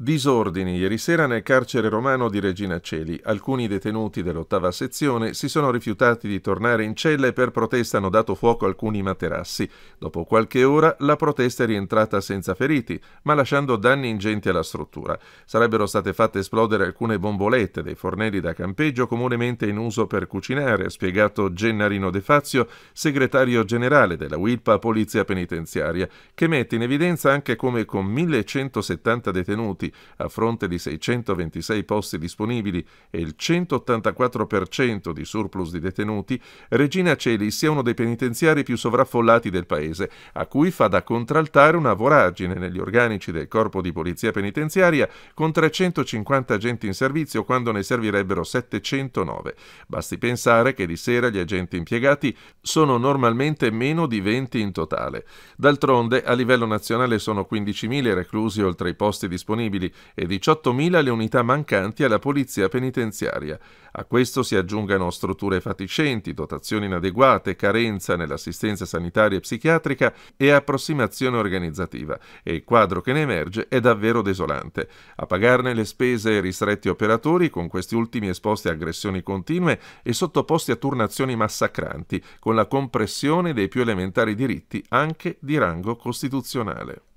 Disordini ieri sera nel carcere romano di Regina Celi. Alcuni detenuti dell'ottava sezione si sono rifiutati di tornare in cella e per protesta hanno dato fuoco alcuni materassi. Dopo qualche ora la protesta è rientrata senza feriti, ma lasciando danni ingenti alla struttura. Sarebbero state fatte esplodere alcune bombolette dei fornelli da campeggio comunemente in uso per cucinare, ha spiegato Gennarino De Fazio, segretario generale della WILPA Polizia Penitenziaria, che mette in evidenza anche come con 1170 detenuti candidati a fronte di 626 posti disponibili e il 184% di surplus di detenuti, Regina Celi sia uno dei penitenziari più sovraffollati del paese, a cui fa da contraltare una voragine negli organici del corpo di polizia penitenziaria con 350 agenti in servizio quando ne servirebbero 709. Basti pensare che di sera gli agenti impiegati sono normalmente meno di 20 in totale. D'altronde, a livello nazionale sono 15.000 reclusi oltre i posti disponibili disponibili e 18.000 le unità mancanti alla polizia penitenziaria. A questo si aggiungano strutture fatiscenti, dotazioni inadeguate, carenza nell'assistenza sanitaria e psichiatrica e approssimazione organizzativa. E il quadro che ne emerge è davvero desolante. A pagarne le spese i ristretti operatori, con questi ultimi esposti a aggressioni continue e sottoposti a turnazioni massacranti, con la compressione dei più elementari diritti, anche di rango costituzionale.